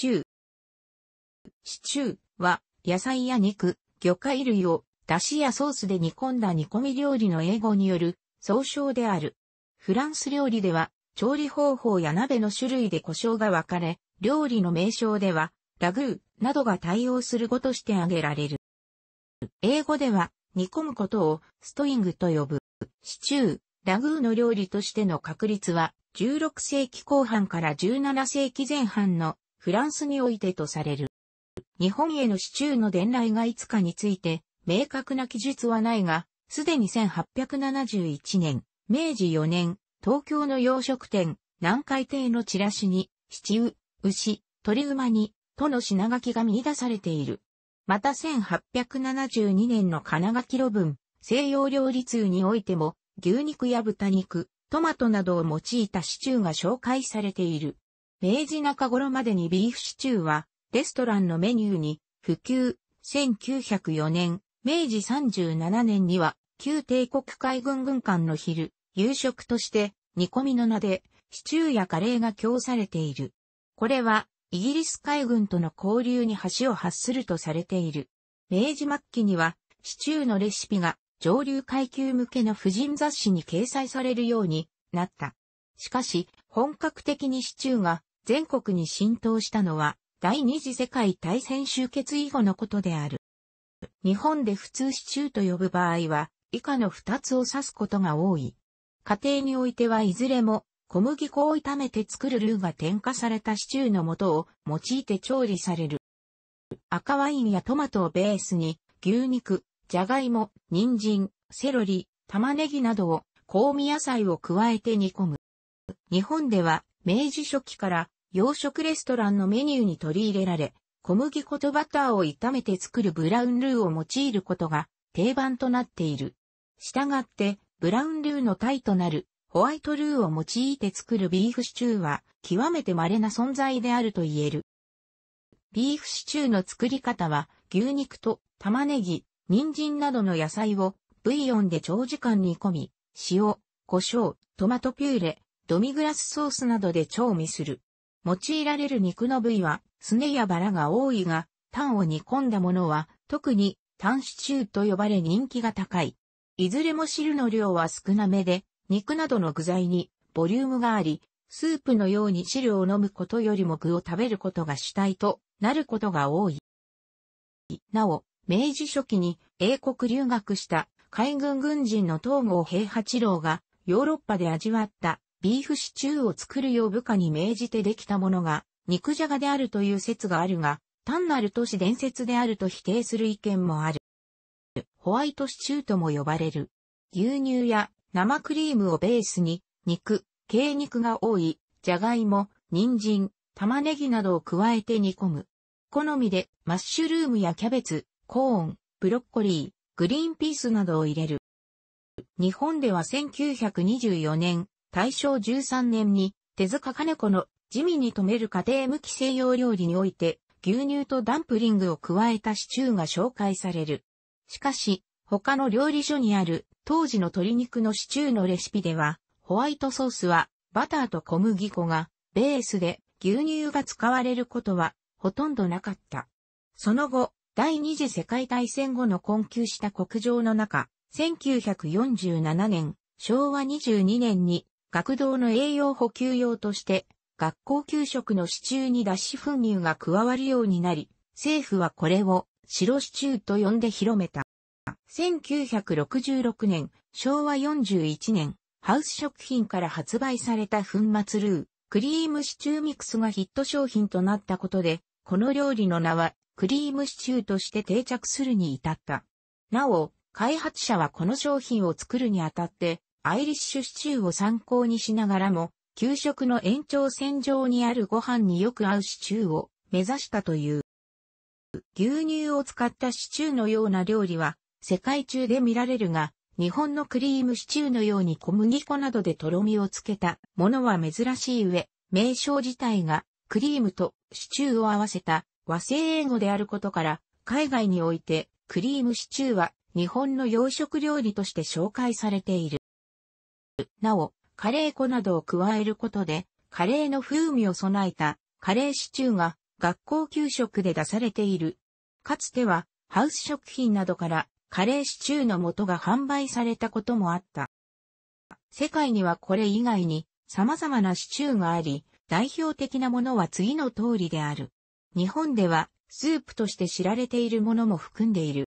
チュー。シチューは野菜や肉、魚介類を出汁やソースで煮込んだ煮込み料理の英語による総称である。フランス料理では調理方法や鍋の種類で故障が分かれ、料理の名称ではラグーなどが対応する語として挙げられる。英語では煮込むことをストイングと呼ぶ。シチュー、ラグーの料理としての確立は16世紀後半から17世紀前半のフランスにおいてとされる。日本への市中の伝来がいつかについて、明確な記述はないが、すでに1871年、明治4年、東京の洋食店、南海亭のチラシに、シチュー、牛、鳥馬に、との品書きが見出されている。また1872年の金書き路文、西洋料理通においても、牛肉や豚肉、トマトなどを用いたシチューが紹介されている。明治中頃までにビーフシチューは、レストランのメニューに普及、1904年、明治37年には、旧帝国海軍軍艦の昼、夕食として、煮込みの名で、シチューやカレーが供されている。これは、イギリス海軍との交流に橋を発するとされている。明治末期には、シチューのレシピが、上流階級向けの婦人雑誌に掲載されるようになった。しかし、本格的にシチューが全国に浸透したのは、第二次世界大戦終結以後のことである。日本で普通シチューと呼ぶ場合は、以下の二つを指すことが多い。家庭においてはいずれも、小麦粉を炒めて作るルーが添加されたシチューの素を用いて調理される。赤ワインやトマトをベースに、牛肉、じゃがいも、人参、セロリ、玉ねぎなどを香味野菜を加えて煮込む。日本では明治初期から洋食レストランのメニューに取り入れられ、小麦粉とバターを炒めて作るブラウンルーを用いることが定番となっている。従って、ブラウンルーのタイとなるホワイトルーを用いて作るビーフシチューは極めて稀な存在であると言える。ビーフシチューの作り方は牛肉と玉ねぎ、人参などの野菜をブイヨンで長時間煮込み、塩、胡椒、トマトピューレ、ドミグラスソースなどで調味する。用いられる肉の部位は、すねやバラが多いが、タンを煮込んだものは、特に、タンシチューと呼ばれ人気が高い。いずれも汁の量は少なめで、肉などの具材に、ボリュームがあり、スープのように汁を飲むことよりも具を食べることが主体となることが多い。なお、明治初期に英国留学した海軍軍人の東郷平八郎がヨーロッパで味わったビーフシチューを作るよう部下に命じてできたものが、肉じゃがであるという説があるが、単なる都市伝説であると否定する意見もある。ホワイトシチューとも呼ばれる。牛乳や生クリームをベースに、肉、鶏肉が多い、じゃがいも、人参、玉ねぎなどを加えて煮込む。好みでマッシュルームやキャベツ、コーン、ブロッコリー、グリーンピースなどを入れる。日本では1924年、大正13年に手塚金子の地味に止める家庭向き西洋料理において牛乳とダンプリングを加えたシチューが紹介される。しかし、他の料理所にある当時の鶏肉のシチューのレシピでは、ホワイトソースはバターと小麦粉がベースで牛乳が使われることはほとんどなかった。その後、第二次世界大戦後の困窮した国情の中、1947年、昭和22年に学童の栄養補給用として、学校給食の支柱に脱脂粉乳が加わるようになり、政府はこれを白支柱と呼んで広めた。1966年、昭和41年、ハウス食品から発売された粉末ルー、クリームシチューミクスがヒット商品となったことで、この料理の名は、クリームシチューとして定着するに至った。なお、開発者はこの商品を作るにあたって、アイリッシュシチューを参考にしながらも、給食の延長線上にあるご飯によく合うシチューを目指したという。牛乳を使ったシチューのような料理は世界中で見られるが、日本のクリームシチューのように小麦粉などでとろみをつけたものは珍しい上、名称自体がクリームとシチューを合わせた和製英語であることから、海外においてクリームシチューは日本の洋食料理として紹介されている。なお、カレー粉などを加えることで、カレーの風味を備えたカレーシチューが学校給食で出されている。かつては、ハウス食品などからカレーシチューの素が販売されたこともあった。世界にはこれ以外に様々なシチューがあり、代表的なものは次の通りである。日本ではスープとして知られているものも含んでいる。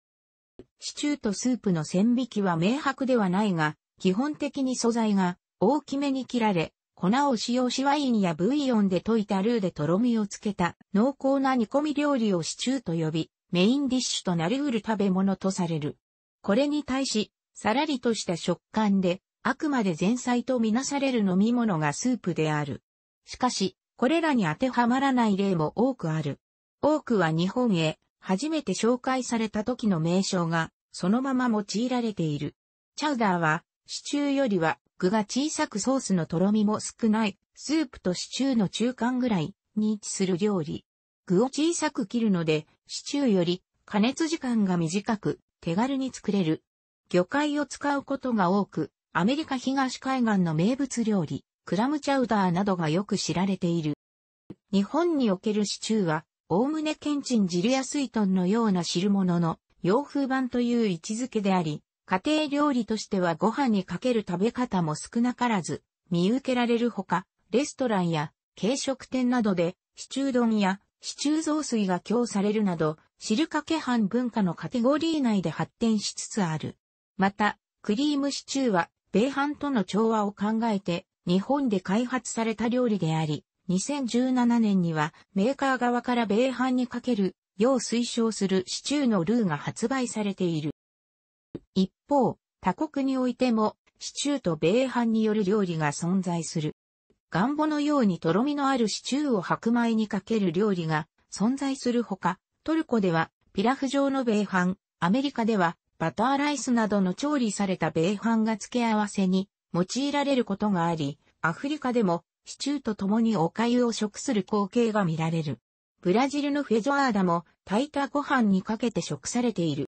シチューとスープの線引きは明白ではないが、基本的に素材が大きめに切られ、粉を使用しワインやブイヨンで溶いたルーでとろみをつけた濃厚な煮込み料理をシチューと呼び、メインディッシュとなりうる食べ物とされる。これに対し、さらりとした食感で、あくまで前菜とみなされる飲み物がスープである。しかし、これらに当てはまらない例も多くある。多くは日本へ初めて紹介された時の名称がそのまま用いられている。チャウダーはシチューよりは具が小さくソースのとろみも少ない、スープとシチューの中間ぐらいに位置する料理。具を小さく切るので、シチューより加熱時間が短く、手軽に作れる。魚介を使うことが多く、アメリカ東海岸の名物料理、クラムチャウダーなどがよく知られている。日本におけるシチューは、おおむねケンチン汁いとんのような汁物の洋風版という位置づけであり、家庭料理としてはご飯にかける食べ方も少なからず見受けられるほか、レストランや軽食店などでシチュー丼やシチュー雑炊が供されるなど、汁かけ飯文化のカテゴリー内で発展しつつある。また、クリームシチューは、米飯との調和を考えて、日本で開発された料理であり、2017年にはメーカー側から米飯にかける、よう推奨するシチューのルーが発売されている。一方、他国においても、シチューと米飯による料理が存在する。ガンボのようにとろみのあるシチューを白米にかける料理が存在するほか、トルコではピラフ状の米飯、アメリカではバターライスなどの調理された米飯が付け合わせに用いられることがあり、アフリカでもシチューと共にお粥を食する光景が見られる。ブラジルのフェジョアーダも炊いたご飯にかけて食されている。